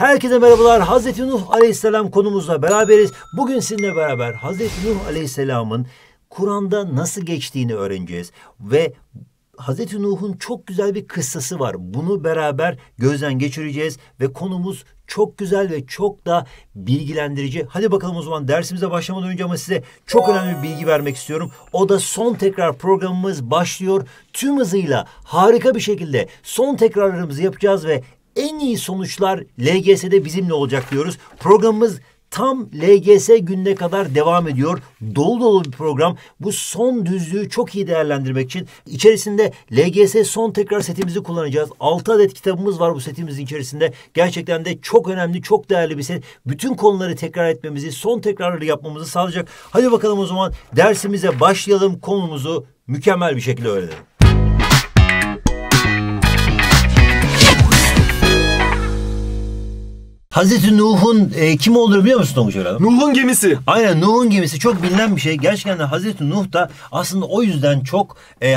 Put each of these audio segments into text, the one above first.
Herkese merhabalar. Hazreti Nuh Aleyhisselam konumuzla beraberiz. Bugün sizinle beraber Hazreti Nuh Aleyhisselam'ın Kur'an'da nasıl geçtiğini öğreneceğiz ve Hazreti Nuh'un çok güzel bir kıssası var. Bunu beraber gözden geçireceğiz ve konumuz çok güzel ve çok da bilgilendirici. Hadi bakalım o zaman dersimize başlamadan önce ama size çok önemli bir bilgi vermek istiyorum. O da son tekrar programımız başlıyor. Tüm hızıyla harika bir şekilde son tekrarlarımızı yapacağız ve en iyi sonuçlar LGS'de bizimle olacak diyoruz. Programımız tam LGS gününe kadar devam ediyor. Dolu dolu bir program. Bu son düzlüğü çok iyi değerlendirmek için içerisinde LGS son tekrar setimizi kullanacağız. 6 adet kitabımız var bu setimizin içerisinde. Gerçekten de çok önemli, çok değerli bir set. Bütün konuları tekrar etmemizi, son tekrarları yapmamızı sağlayacak. Hadi bakalım o zaman dersimize başlayalım. Konumuzu mükemmel bir şekilde öğrenelim. Hazreti Nuh'un e, kim olduğunu biliyor musun Tonguç Öğren? Nuh'un gemisi. Aynen Nuh'un gemisi çok bilinen bir şey. Gerçekten de Hazreti Nuh da aslında o yüzden çok e, e,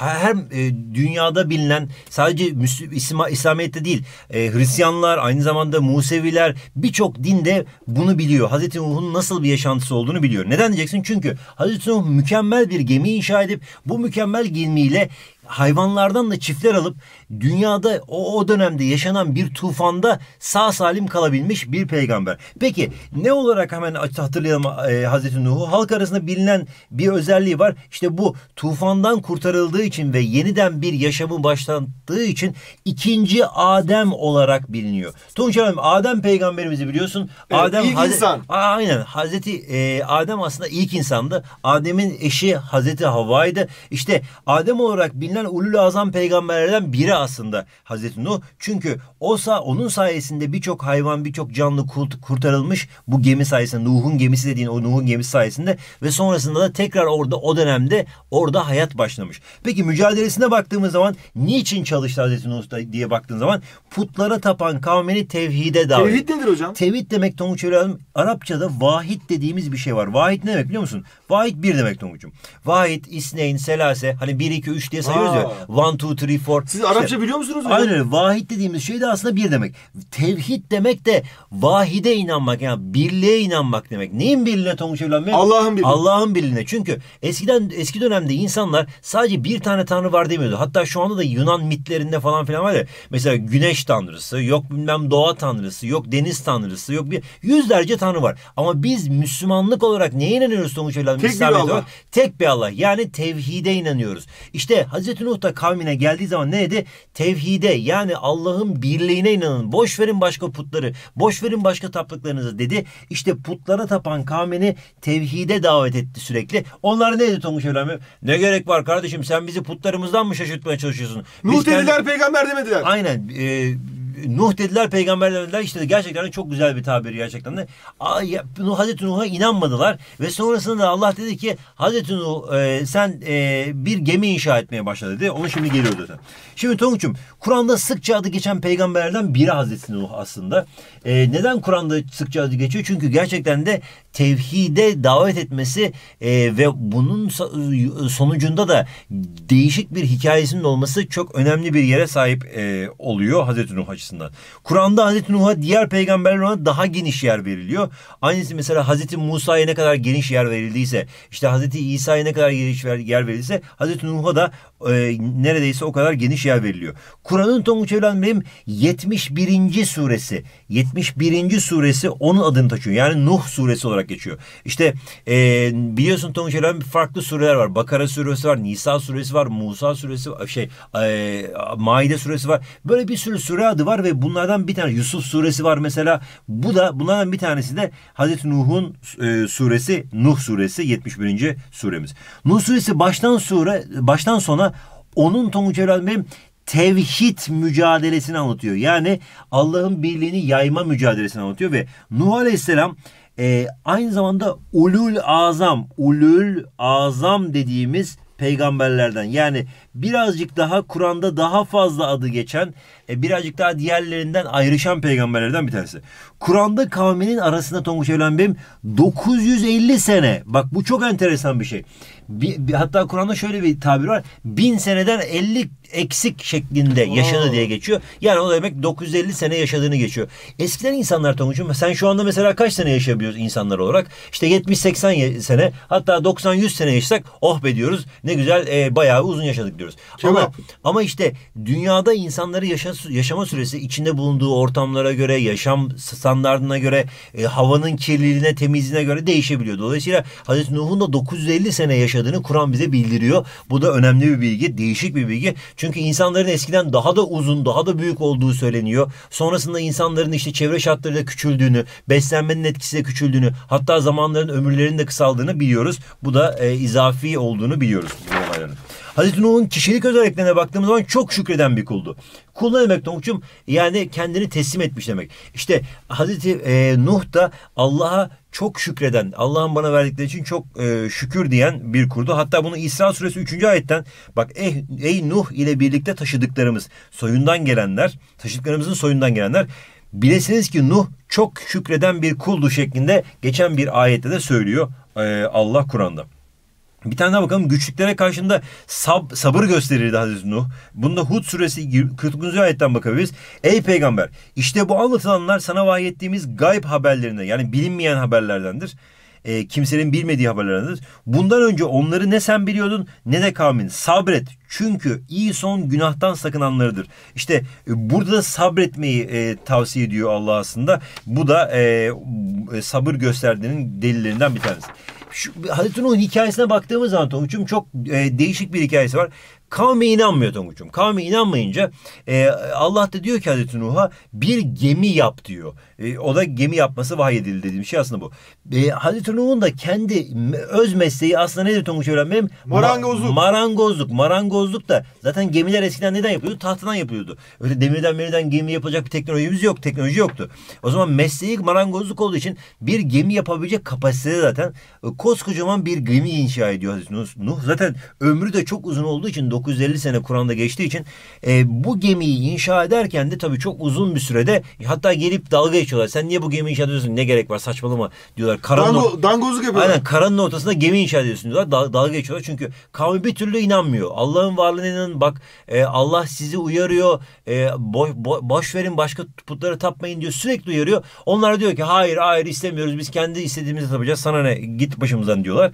hem e, dünyada bilinen sadece Müslüm, İslam, İslamiyet'te değil e, Hristiyanlar aynı zamanda Museviler birçok dinde bunu biliyor. Hazreti Nuh'un nasıl bir yaşantısı olduğunu biliyor. Neden diyeceksin? Çünkü Hazreti Nuh mükemmel bir gemi inşa edip bu mükemmel gemiyle hayvanlardan da çiftler alıp dünyada o, o dönemde yaşanan bir tufanda sağ salim kalabilmiş bir peygamber. Peki ne olarak hemen hatırlayalım e, Hazreti Nuh'u? Halk arasında bilinen bir özelliği var. İşte bu tufandan kurtarıldığı için ve yeniden bir yaşamı başlattığı için ikinci Adem olarak biliniyor. Tunç Hanım Adem peygamberimizi biliyorsun. Evet, Adem ilk Haz- insan. Aynen. Hazreti e, Adem aslında ilk insandı. Adem'in eşi Hazreti Havva'ydı. İşte Adem olarak bilinen bilinen ulul azam peygamberlerden biri aslında Hazreti Nuh. Çünkü olsa onun sayesinde birçok hayvan, birçok canlı kurt kurtarılmış bu gemi sayesinde. Nuh'un gemisi dediğin o Nuh'un gemisi sayesinde ve sonrasında da tekrar orada o dönemde orada hayat başlamış. Peki mücadelesine baktığımız zaman niçin çalıştı Hazreti Nuh diye baktığın zaman putlara tapan kavmini tevhide davet. Tevhid nedir hocam? Tevhid demek Tonguç evladım Arapçada vahid dediğimiz bir şey var. Vahid ne demek biliyor musun? Vahid bir demek Tonguç'um. Vahid, isneyn, selase hani bir iki üç diye sayıyoruz diyoruz ya. One, two, three, four. Siz işte, Arapça biliyor musunuz? Hocam? Aynen Vahid dediğimiz şey de aslında bir demek. Tevhid demek de vahide inanmak yani birliğe inanmak demek. Neyin birliğine Tonguç evlenme? Allah'ın birliğine. Allah'ın birliğine. Çünkü eskiden eski dönemde insanlar sadece bir tane tanrı var demiyordu. Hatta şu anda da Yunan mitlerinde falan filan var ya. Mesela güneş tanrısı, yok bilmem doğa tanrısı, yok deniz tanrısı, yok bir yüzlerce tanrı var. Ama biz Müslümanlık olarak neye inanıyoruz Tonguç evlenme? Tek bir Allah. Tek bir Allah. Yani tevhide inanıyoruz. İşte Hazreti Hazreti Nuh da kavmine geldiği zaman ne dedi? Tevhide yani Allah'ın birliğine inanın. Boş verin başka putları. Boş verin başka taptıklarınızı dedi. İşte putlara tapan kavmini tevhide davet etti sürekli. Onlar ne dedi Tonguç Evlenme? Ne gerek var kardeşim sen bizi putlarımızdan mı şaşırtmaya çalışıyorsun? Nuh Biz dediler kendi... peygamber demediler. Aynen. E, Nuh dediler peygamberler dediler işte gerçekten çok güzel bir tabiri gerçekten de. Hazreti Nuh'a inanmadılar ve sonrasında da Allah dedi ki Hazreti Nuh e, sen e, bir gemi inşa etmeye başla dedi. Onu şimdi geliyor zaten. Şimdi Tonguç'um Kur'an'da sıkça adı geçen peygamberlerden biri Hazreti Nuh aslında. E, neden Kur'an'da sıkça adı geçiyor? Çünkü gerçekten de tevhide davet etmesi e, ve bunun sonucunda da değişik bir hikayesinin olması çok önemli bir yere sahip e, oluyor Hazreti Nuh açısından açısından. Kur'an'da Hazreti Nuh'a diğer peygamberler ona daha geniş yer veriliyor. Aynısı mesela Hazreti Musa'ya ne kadar geniş yer verildiyse, işte Hazreti İsa'ya ne kadar geniş yer verildiyse, Hazreti Nuh'a da e, neredeyse o kadar geniş yer veriliyor. Kur'an'ın tongu çevrilen benim 71. suresi. 71. suresi onun adını taşıyor. Yani Nuh suresi olarak geçiyor. İşte e, biliyorsun tongu çevrilen farklı sureler var. Bakara suresi var, Nisa suresi var, Musa suresi var, şey e, Maide suresi var. Böyle bir sürü sure adı var var ve bunlardan bir tane Yusuf suresi var mesela. Bu da bunlardan bir tanesi de Hazreti Nuh'un e, suresi Nuh suresi 71. suremiz. Nuh suresi baştan sure baştan sona onun Tonguç Çevren'in tevhid mücadelesini anlatıyor. Yani Allah'ın birliğini yayma mücadelesini anlatıyor ve Nuh Aleyhisselam e, aynı zamanda ulul azam, ulul azam dediğimiz peygamberlerden. Yani birazcık daha Kur'an'da daha fazla adı geçen, e, birazcık daha diğerlerinden ayrışan peygamberlerden bir tanesi. Kur'an'da kavminin arasında Tonguç Evlen 950 sene. Bak bu çok enteresan bir şey. Bir, bir, hatta Kur'an'da şöyle bir tabir var. Bin seneden 50 eksik şeklinde yaşadı Oo. diye geçiyor. Yani o demek 950 sene yaşadığını geçiyor. Eskiden insanlar Tonguç'um sen şu anda mesela kaç sene yaşayabiliyoruz insanlar olarak? İşte 70-80 sene hatta 90-100 sene yaşasak oh be diyoruz. Ne güzel e, bayağı uzun yaşadık diyoruz. Ama, ama işte dünyada insanları yaşa, yaşama süresi içinde bulunduğu ortamlara göre, yaşam standartına göre, e, havanın kirliliğine, temizliğine göre değişebiliyor. Dolayısıyla Hazreti Nuh'un da 950 sene yaşadığı yaşadığını Kur'an bize bildiriyor. Bu da önemli bir bilgi, değişik bir bilgi. Çünkü insanların eskiden daha da uzun, daha da büyük olduğu söyleniyor. Sonrasında insanların işte çevre şartları da küçüldüğünü, beslenmenin etkisiyle küçüldüğünü, hatta zamanların ömürlerinin de kısaldığını biliyoruz. Bu da e, izafi olduğunu biliyoruz. Hazreti Nuh'un kişilik özelliklerine baktığımız zaman çok şükreden bir kuldu. Kul ne demek Tonguç'um? Yani kendini teslim etmiş demek. İşte Hazreti e, Nuh da Allah'a çok şükreden, Allah'ın bana verdikleri için çok e, şükür diyen bir kurdu. Hatta bunu İsra suresi 3. ayetten bak ey, eh, ey Nuh ile birlikte taşıdıklarımız, soyundan gelenler, taşıdıklarımızın soyundan gelenler bilesiniz ki Nuh çok şükreden bir kuldu şeklinde geçen bir ayette de söylüyor e, Allah Kur'an'da. Bir tane daha bakalım. Güçlüklere karşında sab, sabır gösterirdi Hazreti Nuh. Bunda Hud suresi 49. ayetten bakabiliriz. Ey peygamber işte bu anlatılanlar sana vahyettiğimiz gayb haberlerine yani bilinmeyen haberlerdendir e, kimsenin bilmediği haberlerindir. Bundan önce onları ne sen biliyordun ne de kavmin. Sabret. Çünkü iyi son günahtan sakınanlarıdır. İşte e, burada sabretmeyi e, tavsiye ediyor Allah aslında. Bu da e, e sabır gösterdiğinin delillerinden bir tanesi şu Hazreti Nuh'un hikayesine baktığımız zaman Tonguç'um çok e, değişik bir hikayesi var. Kavmi inanmıyor Tonguç'um. Kavmi inanmayınca e, Allah da diyor ki Hazreti Nuh'a bir gemi yap diyor. E, o da gemi yapması vahyedildi dediğim şey aslında bu. E, Hazreti Nuh'un da kendi öz mesleği aslında nedir Tonguç öğrenmem? Marangozluk. Ma- marangozluk. Marangozluk da zaten gemiler eskiden neden yapıyordu? Tahtadan yapıyordu. Öyle demirden meriden gemi yapacak bir teknolojimiz yok. Teknoloji yoktu. O zaman mesleği marangozluk olduğu için bir gemi yapabilecek kapasitede zaten e, koskocaman bir gemi inşa ediyor Hazreti Nuh. Nuh zaten ömrü de çok uzun olduğu için 950 sene Kur'an'da geçtiği için e, bu gemiyi inşa ederken de tabii çok uzun bir sürede hatta gelip dalga geçiyorlar. Sen niye bu gemi inşa ediyorsun? Ne gerek var? Saçmalama diyorlar. Karanın Dango, dangozluk yapıyorlar. Aynen karanın ortasında gemi inşa ediyorsun diyorlar. Dal, dalga geçiyorlar. Çünkü kavmi bir türlü inanmıyor. Allah'ın varlığına inanın. Bak e, Allah sizi uyarıyor. E, boş, bo, boş verin başka putlara tapmayın diyor. Sürekli uyarıyor. Onlar diyor ki hayır hayır istemiyoruz. Biz kendi istediğimizi tapacağız. Sana ne? Git başımızdan diyorlar.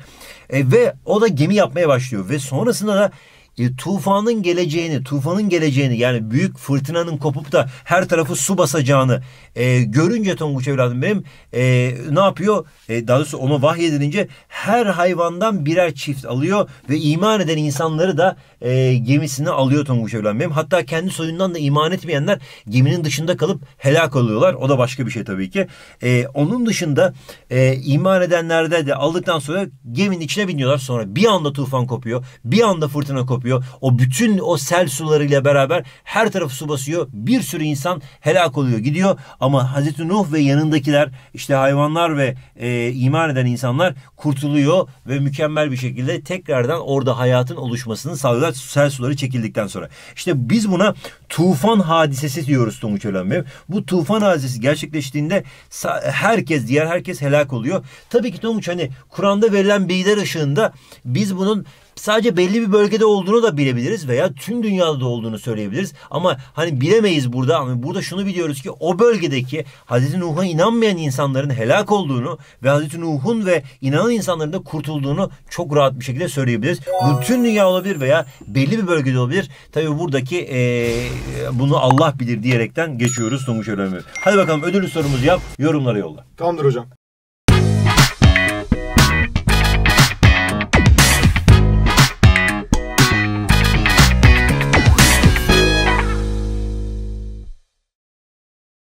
E, ve o da gemi yapmaya başlıyor. Ve sonrasında da e, tufanın geleceğini, tufanın geleceğini yani büyük fırtınanın kopup da her tarafı su basacağını e, görünce Tonguç evladım benim e, ne yapıyor? E, daha doğrusu ona vahyedilince her hayvandan birer çift alıyor ve iman eden insanları da e, gemisine alıyor Tonguç evladım benim. Hatta kendi soyundan da iman etmeyenler geminin dışında kalıp helak oluyorlar. O da başka bir şey tabii ki. E, onun dışında e, iman edenlerde de aldıktan sonra geminin içine biniyorlar. Sonra bir anda tufan kopuyor. Bir anda fırtına kopuyor yapıyor. O bütün o sel sularıyla beraber her tarafı su basıyor. Bir sürü insan helak oluyor gidiyor. Ama Hazreti Nuh ve yanındakiler işte hayvanlar ve e, iman eden insanlar kurtuluyor ve mükemmel bir şekilde tekrardan orada hayatın oluşmasını sağlıyorlar. Sel suları çekildikten sonra. İşte biz buna tufan hadisesi diyoruz Tonguç Ölenbey. Bu tufan hadisesi gerçekleştiğinde herkes diğer herkes helak oluyor. Tabii ki Tonguç hani Kur'an'da verilen bilgiler ışığında biz bunun sadece belli bir bölgede olduğunu da bilebiliriz veya tüm dünyada da olduğunu söyleyebiliriz. Ama hani bilemeyiz burada ama burada şunu biliyoruz ki o bölgedeki Hazreti Nuh'a inanmayan insanların helak olduğunu ve Hazreti Nuh'un ve inanan insanların da kurtulduğunu çok rahat bir şekilde söyleyebiliriz. Bu tüm dünya olabilir veya belli bir bölgede olabilir. Tabii buradaki ee, bunu Allah bilir diyerekten geçiyoruz sonuç Öğrenme. Hadi bakalım ödül sorumuzu yap, yorumlara yolla. Tamamdır hocam.